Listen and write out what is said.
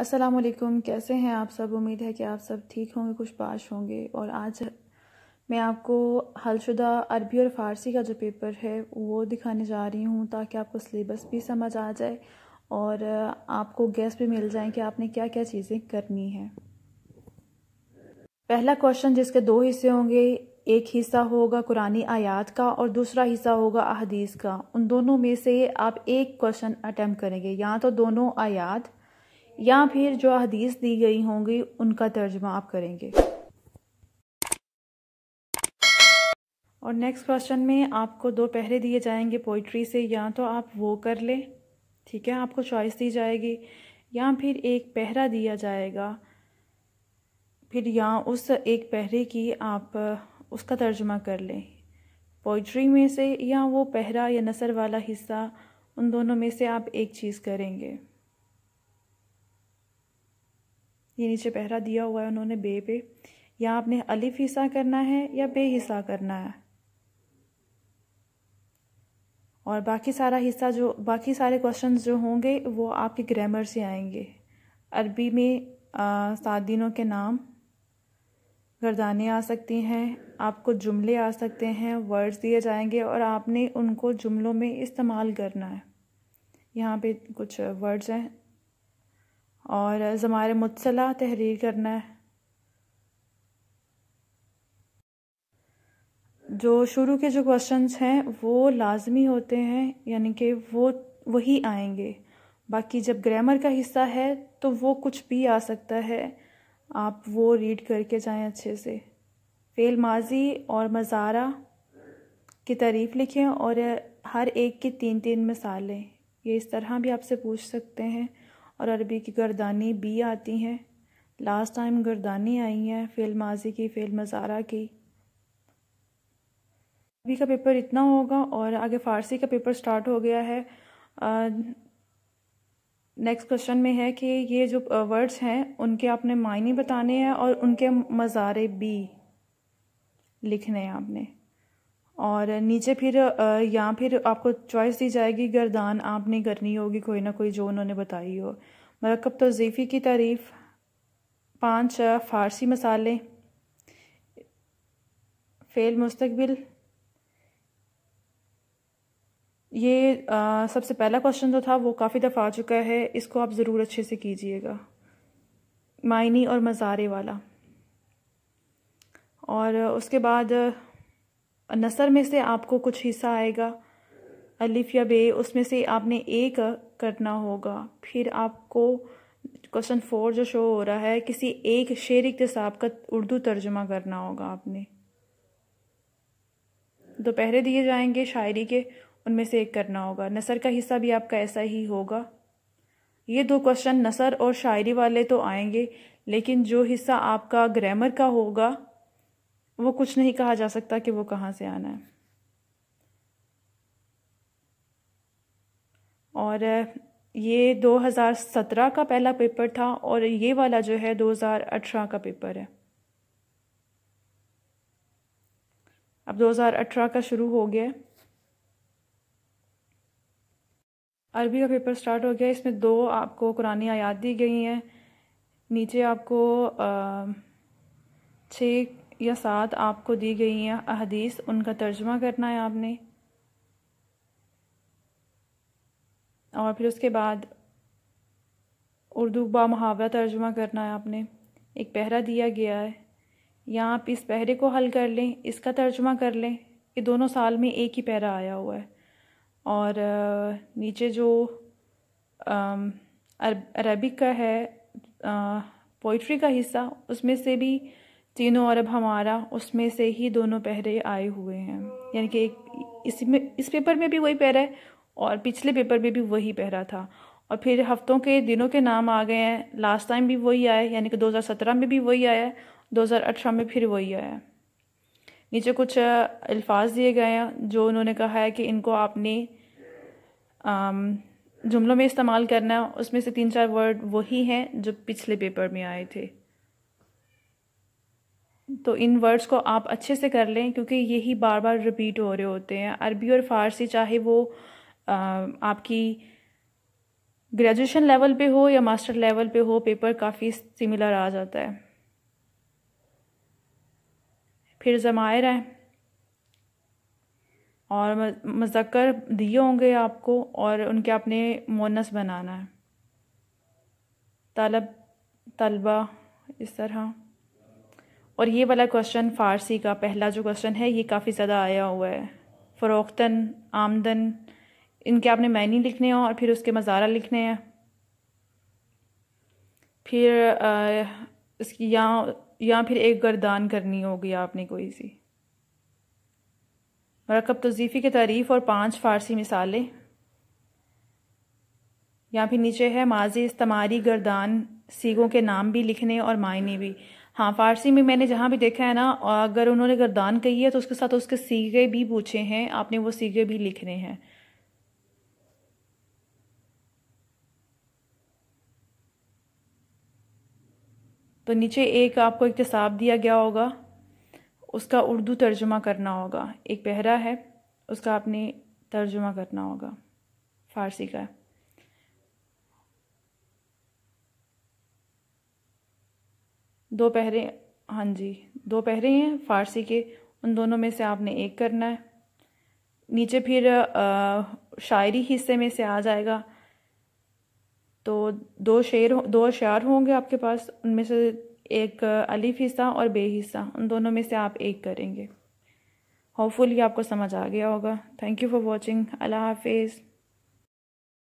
अस्सलाम वालेकुम कैसे हैं आप सब उम्मीद है कि आप सब ठीक होंगे कुछ पाश होंगे और आज मैं आपको हलशुदा अरबी और फ़ारसी का जो पेपर है वो दिखाने जा रही हूँ ताकि आपको सिलेबस भी समझ आ जाए और आपको गैस भी मिल जाए कि आपने क्या क्या चीज़ें करनी है पहला क्वेश्चन जिसके दो हिस्से होंगे एक हिस्सा होगा कुरानी आयात का और दूसरा हिस्सा होगा अहदीस का उन दोनों में से आप एक क्वेश्चन अटैम्प्ट करेंगे या तो दोनों आयात या फिर जो हदीस दी गई होंगी उनका तर्जमा आप करेंगे और नेक्स्ट क्वेश्चन में आपको दो पहरे दिए जाएंगे पोइट्री से या तो आप वो कर लें ठीक है आपको चॉइस दी जाएगी या फिर एक पहरा दिया जाएगा फिर या उस एक पहरे की आप उसका तर्जमा कर लें पोइट्री में से या वो पहरा या नसर वाला हिस्सा उन दोनों में से आप एक चीज़ करेंगे ये नीचे पहरा दिया हुआ है उन्होंने बे पे या आपने अलिफ हिस्सा करना है या बे हिस्सा करना है और बाकी सारा हिस्सा जो बाकी सारे क्वेश्चन जो होंगे वो आपके ग्रामर से आएंगे अरबी में सात दिनों के नाम गर्दाने आ सकती हैं आपको जुमले आ सकते हैं वर्ड्स दिए जाएंगे और आपने उनको जुमलों में इस्तेमाल करना है यहाँ पे कुछ वर्ड्स हैं और ज़मार मुतसला तहरीर करना है जो शुरू के जो क्वेश्चंस हैं वो लाजमी होते हैं यानी कि वो वही आएंगे बाकी जब ग्रामर का हिस्सा है तो वो कुछ भी आ सकता है आप वो रीड करके जाएं अच्छे से फेल माजी और मज़ारा की तारीफ़ लिखें और हर एक की तीन तीन मिसालें ये इस तरह भी आपसे पूछ सकते हैं और अरबी की गर्दानी बी आती हैं लास्ट टाइम गर्दानी आई है फेल माजी की फेल मज़ारा की अरबी का पेपर इतना होगा और आगे फ़ारसी का पेपर स्टार्ट हो गया है नेक्स्ट क्वेश्चन में है कि ये जो वर्ड्स हैं उनके आपने मायने बताने हैं और उनके मज़ारे बी लिखने हैं आपने और नीचे फिर या फिर आपको चॉइस दी जाएगी गर्दान आपने करनी होगी कोई ना कोई जो उन्होंने बताई हो मरकब तोजीफ़ी की तारीफ़ पाँच फ़ारसी मसाले फ़ेल मुस्तबिल ये आ, सबसे पहला क्वेश्चन जो था वो काफ़ी दफ़ा आ चुका है इसको आप ज़रूर अच्छे से कीजिएगा मायनी और मज़ारे वाला और उसके बाद नसर में से आपको कुछ हिस्सा आएगा अलिफ या बे उसमें से आपने एक करना होगा फिर आपको क्वेश्चन फोर जो शो हो रहा है किसी एक शेर इकतसाब का उर्दू तर्जमा करना होगा आपने दोपहरे दिए जाएंगे शायरी के उनमें से एक करना होगा नसर का हिस्सा भी आपका ऐसा ही होगा ये दो क्वेश्चन नसर और शायरी वाले तो आएंगे लेकिन जो हिस्सा आपका ग्रामर का होगा वो कुछ नहीं कहा जा सकता कि वो कहाँ से आना है और ये 2017 का पहला पेपर था और ये वाला जो है 2018 का पेपर है अब 2018 का शुरू हो गया अरबी का पेपर स्टार्ट हो गया इसमें दो आपको कुरानी आयात दी गई हैं नीचे आपको छः या सात आपको दी गई हैं अहदीस उनका तर्जमा करना है आपने और फिर उसके बाद उर्दू बा मुहावरा तर्जुमा करना है आपने एक पहरा दिया गया है या आप इस पहरे को हल कर लें इसका तर्जुमा कर लें ये दोनों साल में एक ही पहरा आया हुआ है और नीचे जो अरबिक का है पोइट्री का हिस्सा उसमें से भी तीनों अरब हमारा उसमें से ही दोनों पहरे आए हुए हैं यानी कि एक इसमें इस पेपर में भी वही पैरा है और पिछले पेपर में भी वही पहरा था और फिर हफ्तों के दिनों के नाम आ गए हैं लास्ट टाइम भी वही आया यानी कि 2017 में भी वही आया है 2018 में फिर वही आया नीचे कुछ अल्फाज दिए गए हैं जो उन्होंने कहा है कि इनको आपने जुमलों में इस्तेमाल करना है उसमें से तीन चार वर्ड वही हैं जो पिछले पेपर में आए थे तो इन वर्ड्स को आप अच्छे से कर लें क्योंकि यही बार बार रिपीट हो रहे होते हैं अरबी और फ़ारसी चाहे वो आपकी ग्रेजुएशन लेवल पे हो या मास्टर लेवल पे हो पेपर काफ़ी सिमिलर आ जाता है फिर ज़मायर है और मजक्कर दिए होंगे आपको और उनके आपने मोनस बनाना है तलब तलबा इस तरह और ये वाला क्वेश्चन फ़ारसी का पहला जो क्वेश्चन है ये काफ़ी ज़्यादा आया हुआ है फ़रोख्तन आमदन इनके आपने मैनी लिखने हैं और फिर उसके मज़ारा लिखने हैं फिर आ, इसकी यहाँ या फिर एक गर्दान करनी होगी आपने कोई सी मरकब तजीफी की तारीफ़ और पांच फ़ारसी मिसालें या फिर नीचे है माजी इस्तेमारी गर्दान सीगों के नाम भी लिखने और मायने भी हाँ फ़ारसी में मैंने जहाँ भी देखा है ना अगर उन्होंने गर्दान कही है तो उसके साथ उसके सीगे भी पूछे हैं आपने वो सीगे भी लिखने हैं तो नीचे एक आपको इकतसाब दिया गया होगा उसका उर्दू तर्जुमा करना होगा एक पहरा है उसका आपने तर्जुमा करना होगा फ़ारसी का दो पहरे हाँ जी दो पहरे हैं फ़ारसी के उन दोनों में से आपने एक करना है नीचे फिर शायरी हिस्से में से आ जाएगा तो दो शेर दो अशार होंगे आपके पास उनमें से एक अलिफ हिस्सा और बे हिस्सा उन दोनों में से आप एक करेंगे होपफुली आपको समझ आ गया होगा थैंक यू फॉर वॉचिंग अल्लाह हाफिज़